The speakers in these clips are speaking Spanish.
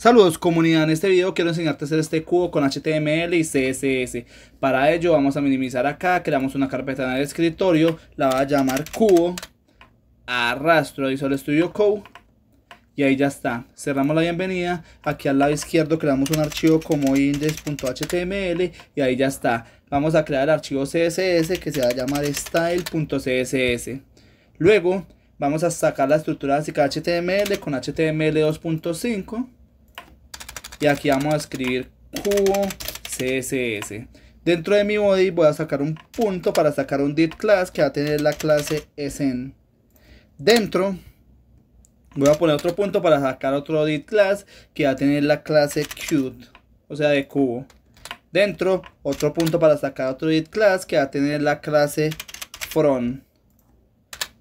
Saludos comunidad, en este video quiero enseñarte a hacer este cubo con HTML y CSS. Para ello vamos a minimizar acá, creamos una carpeta en el escritorio, la va a llamar cubo, arrastro Visual Studio Code y ahí ya está. Cerramos la bienvenida, aquí al lado izquierdo creamos un archivo como index.html y ahí ya está. Vamos a crear el archivo CSS que se va a llamar style.css. Luego vamos a sacar la estructura básica HTML con HTML 2.5 y aquí vamos a escribir cubo css. Dentro de mi body voy a sacar un punto para sacar un div class que va a tener la clase sn. Dentro voy a poner otro punto para sacar otro div class que va a tener la clase cute, o sea de cubo. Dentro otro punto para sacar otro div class que va a tener la clase from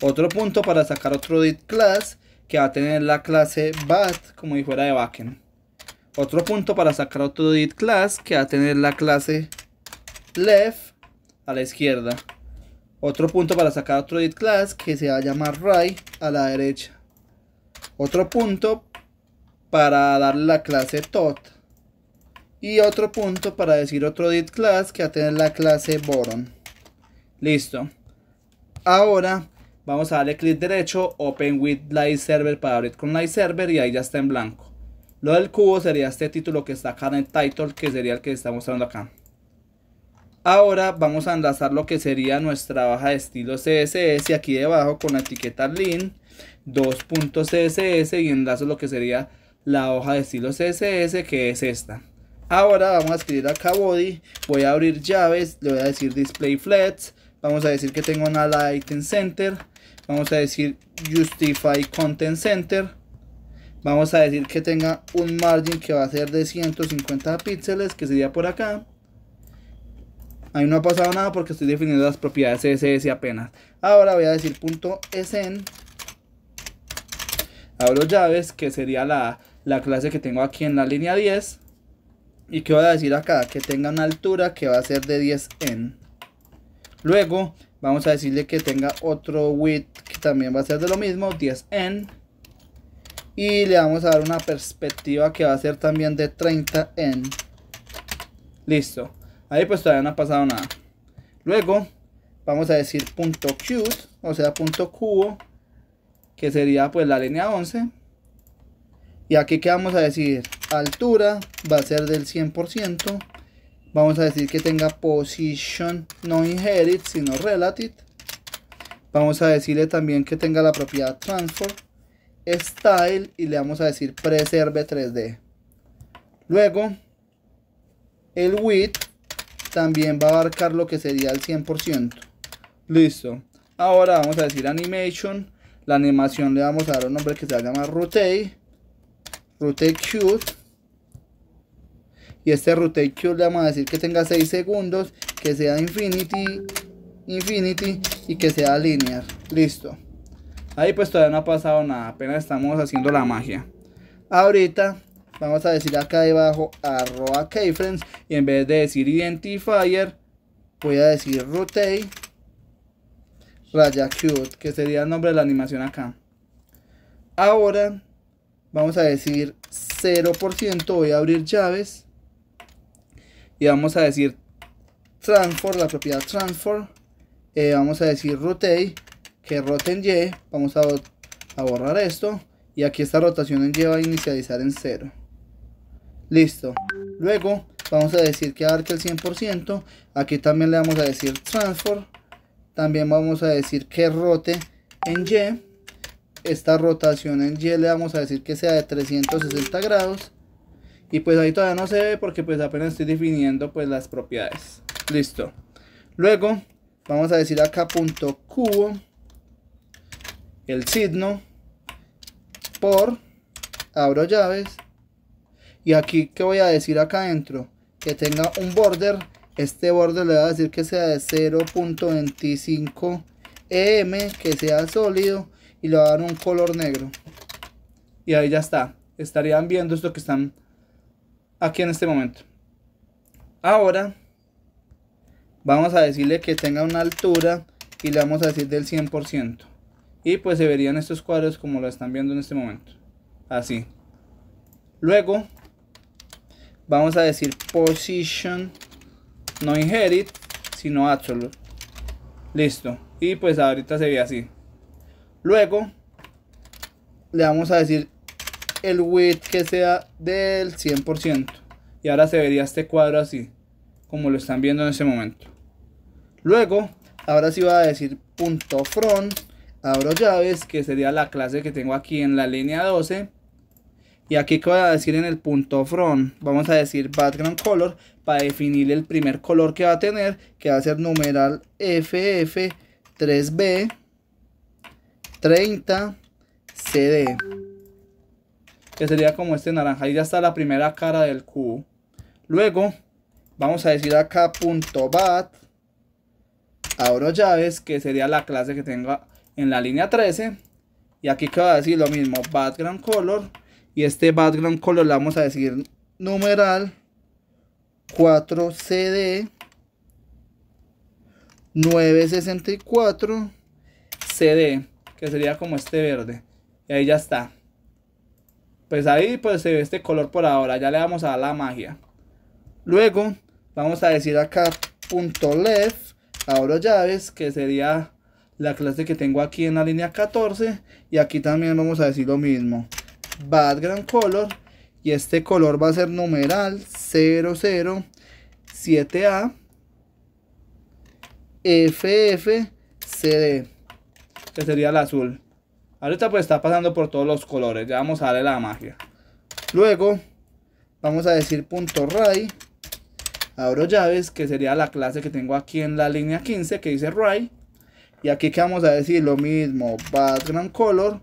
Otro punto para sacar otro div class que va a tener la clase bat como si fuera de backend. Otro punto para sacar otro dit class que va a tener la clase left a la izquierda. Otro punto para sacar otro dit class que se va a llamar right a la derecha. Otro punto para darle la clase tot. Y otro punto para decir otro dit class que va a tener la clase boron. Listo. Ahora vamos a darle clic derecho, Open with light Server para abrir con light Server y ahí ya está en blanco. Lo del cubo sería este título que está acá en el title, que sería el que está mostrando acá. Ahora vamos a enlazar lo que sería nuestra hoja de estilo CSS aquí debajo con la etiqueta link 2.css y enlazo lo que sería la hoja de estilo CSS que es esta. Ahora vamos a escribir acá body, voy a abrir llaves, le voy a decir display flex, vamos a decir que tengo una light center, vamos a decir justify content center, Vamos a decir que tenga un margin que va a ser de 150 píxeles, que sería por acá. Ahí no ha pasado nada porque estoy definiendo las propiedades CSS apenas. Ahora voy a decir punto .sn. Abro llaves, que sería la, la clase que tengo aquí en la línea 10. Y que voy a decir acá, que tenga una altura que va a ser de 10 n Luego vamos a decirle que tenga otro width que también va a ser de lo mismo, 10 n y le vamos a dar una perspectiva que va a ser también de 30 en listo ahí pues todavía no ha pasado nada luego vamos a decir punto cute o sea punto cubo que sería pues la línea 11 y aquí que vamos a decir altura va a ser del 100% vamos a decir que tenga position no inherit sino relative vamos a decirle también que tenga la propiedad transform Style y le vamos a decir Preserve 3D. Luego, el width también va a abarcar lo que sería el 100%. Listo. Ahora vamos a decir Animation. La animación le vamos a dar un nombre que se va a llamar Rotate. Rotate Cute. Y este Rotate Cute le vamos a decir que tenga 6 segundos, que sea Infinity, Infinity y que sea Linear. Listo. Ahí pues todavía no ha pasado nada, apenas estamos haciendo la magia. Ahorita vamos a decir acá debajo arroba keyframes y en vez de decir identifier voy a decir rotate raya cute que sería el nombre de la animación acá. Ahora vamos a decir 0%, voy a abrir llaves y vamos a decir transform, la propiedad transform, eh, vamos a decir rotate que rote en Y, vamos a, borrar esto y aquí esta rotación en Y va a inicializar en 0. Listo. Luego vamos a decir que abarque el 100%. Aquí también le vamos a decir transform. También vamos a decir que rote en Y. Esta rotación en Y le vamos a decir que sea de 360 grados. Y pues ahí todavía no se ve porque pues apenas estoy definiendo pues las propiedades. Listo. Luego vamos a decir acá punto cubo el signo por, abro llaves, y aquí que voy a decir acá dentro que tenga un border, este borde le va a decir que sea de 0.25 m que sea sólido, y le va a dar un color negro. Y ahí ya está, estarían viendo esto que están aquí en este momento. Ahora, vamos a decirle que tenga una altura y le vamos a decir del 100%. Y pues se verían estos cuadros como lo están viendo en este momento. Así. Luego vamos a decir position no inherit, sino absolute. Listo. Y pues ahorita se ve así. Luego le vamos a decir el width que sea del 100%. Y ahora se vería este cuadro así, como lo están viendo en este momento. Luego, ahora sí va a decir punto .front abro llaves, que sería la clase que tengo aquí en la línea 12. Y aquí que voy a decir en el punto front, vamos a decir background color para definir el primer color que va a tener, que va a ser numeral FF3B 30 CD. Que sería como este naranja, y ya está la primera cara del cubo. Luego vamos a decir acá punto bat, abro llaves, que sería la clase que tenga en la línea 13. Y aquí va a decir lo mismo, background color. Y este background color le vamos a decir numeral 4CD 964 CD, que sería como este verde. Y ahí ya está. Pues ahí pues se ve este color por ahora, ya le vamos a dar la magia. Luego vamos a decir acá punto left, abro llaves, que sería la clase que tengo aquí en la línea 14 y aquí también vamos a decir lo mismo background color y este color va a ser numeral 007A FFCD que sería el azul ahorita pues está pasando por todos los colores ya vamos a darle la magia luego vamos a decir punto ray abro llaves que sería la clase que tengo aquí en la línea 15 que dice ray y aquí que vamos a decir lo mismo, background color.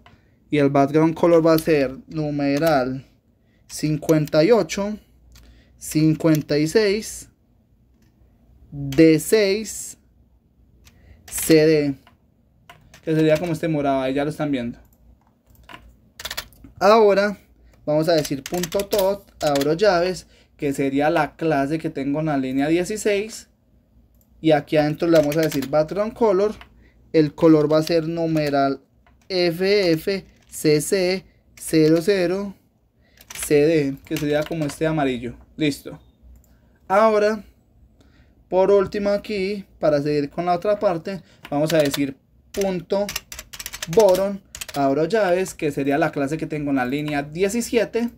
Y el background color va a ser numeral 58, 56, D6, CD. Que sería como este morado, ahí ya lo están viendo. Ahora vamos a decir punto .tot, abro llaves, que sería la clase que tengo en la línea 16. Y aquí adentro le vamos a decir background color el color va a ser numeral FFCC00CD, que sería como este amarillo. Listo. Ahora, por último aquí, para seguir con la otra parte, vamos a decir punto boron, abro llaves, que sería la clase que tengo en la línea 17.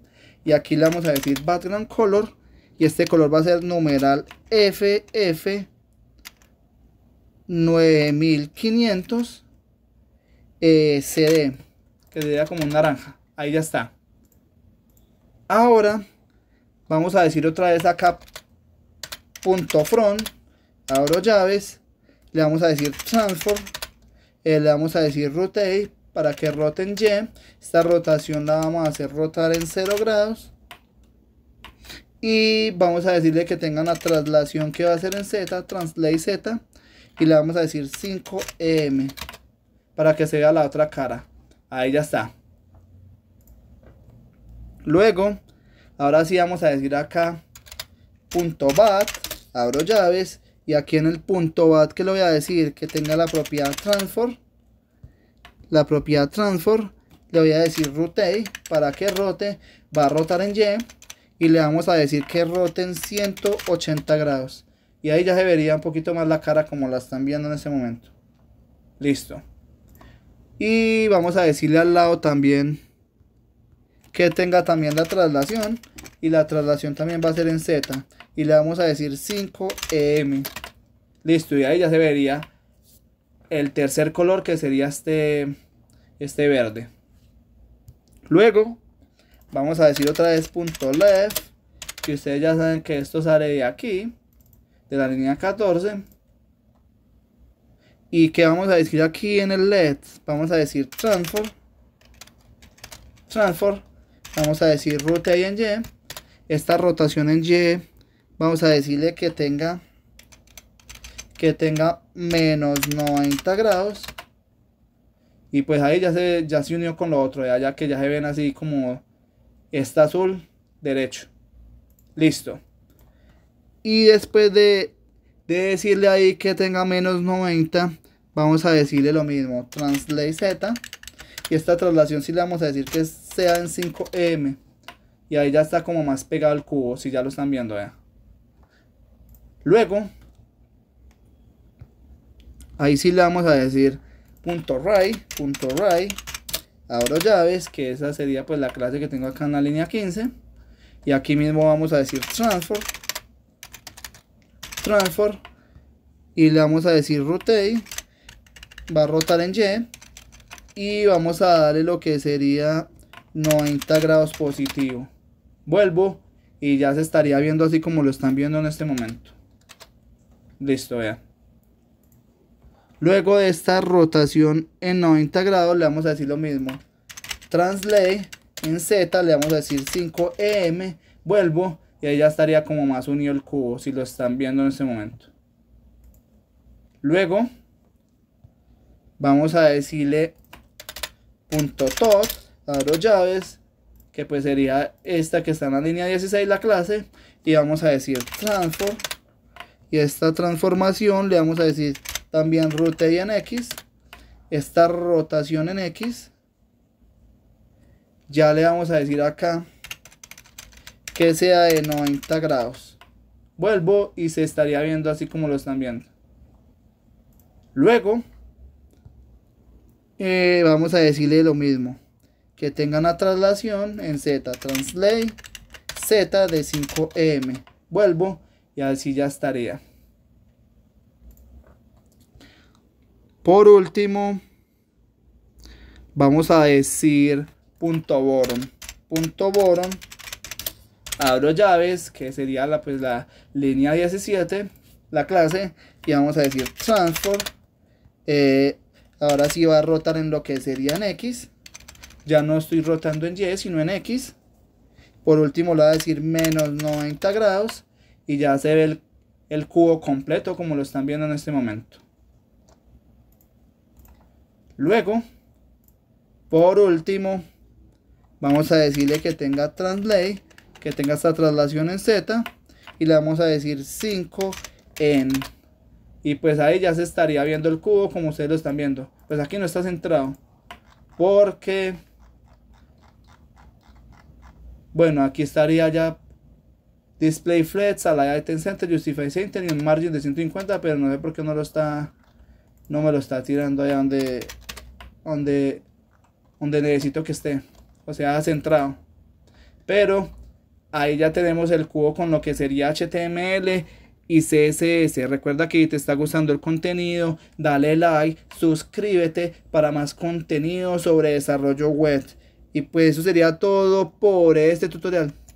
Y aquí le vamos a decir background color, y este color va a ser numeral FF 9500 eh, CD, que sería como un naranja. Ahí ya está. Ahora vamos a decir otra vez acá punto front, abro llaves, le vamos a decir transform, eh, le vamos a decir rotate para que roten Y. Esta rotación la vamos a hacer rotar en 0 grados. Y vamos a decirle que tenga una traslación que va a ser en Z, translate Z y le vamos a decir 5M para que se vea la otra cara. Ahí ya está. Luego, ahora sí vamos a decir acá punto .bat, abro llaves y aquí en el punto .bat que le voy a decir que tenga la propiedad transform la propiedad transform le voy a decir rotate para que rote va a rotar en y y le vamos a decir que rote en 180 grados y ahí ya se vería un poquito más la cara como la están viendo en este momento. Listo. Y vamos a decirle al lado también que tenga también la traslación. Y la traslación también va a ser en Z. Y le vamos a decir 5EM. Listo, y ahí ya se vería el tercer color que sería este, este verde. Luego vamos a decir otra vez punto left. Que ustedes ya saben que esto sale de aquí de la línea 14. Y que vamos a decir aquí en el LED, vamos a decir Transform. transfer, vamos a decir Rotate en Y. Esta rotación en Y, vamos a decirle que tenga, que tenga menos 90 grados. Y pues ahí ya se, ya unió con lo otro, ya, que ya se ven así como Esta azul derecho. Listo. Y después de, decirle ahí que tenga menos 90, vamos a decirle lo mismo. Translate Z. Y esta traslación sí le vamos a decir que sea en 5M. Y ahí ya está como más pegado al cubo, si ya lo están viendo. ¿eh? Luego, ahí sí le vamos a decir punto .ray, punto .ray, abro llaves, que esa sería pues la clase que tengo acá en la línea 15. Y aquí mismo vamos a decir transform Transform y le vamos a decir rotate va a rotar en y y vamos a darle lo que sería 90 grados positivo vuelvo y ya se estaría viendo así como lo están viendo en este momento listo ya luego de esta rotación en 90 grados le vamos a decir lo mismo translate en z le vamos a decir 5 e m vuelvo y ahí ya estaría como más unido el cubo si lo están viendo en este momento. Luego vamos a decirle punto a abro llaves, que pues sería esta que está en la línea 16 la clase y vamos a decir transform y esta transformación le vamos a decir también y en X, esta rotación en X. Ya le vamos a decir acá que sea de 90 grados. Vuelvo y se estaría viendo así como lo están viendo. Luego, eh, vamos a decirle lo mismo. Que tenga una traslación en Z. Translate Z de 5M. Vuelvo y así ya estaría. Por último, vamos a decir punto abro llaves, que sería la, pues, la línea 17, la clase, y vamos a decir transform. Eh, ahora sí va a rotar en lo que sería en X. Ya no estoy rotando en Y, sino en X. Por último le va a decir menos 90 grados y ya se ve el, el cubo completo como lo están viendo en este momento. Luego, por último, vamos a decirle que tenga translate que tenga esta traslación en Z y le vamos a decir 5 en y pues ahí ya se estaría viendo el cubo como ustedes lo están viendo pues aquí no está centrado porque bueno aquí estaría ya display flex la item center justify center y un margin de 150 pero no sé por qué no lo está no me lo está tirando allá donde donde donde necesito que esté o sea centrado pero Ahí ya tenemos el cubo con lo que sería HTML y CSS. Recuerda que si te está gustando el contenido, dale like, suscríbete para más contenido sobre desarrollo web. Y pues eso sería todo por este tutorial.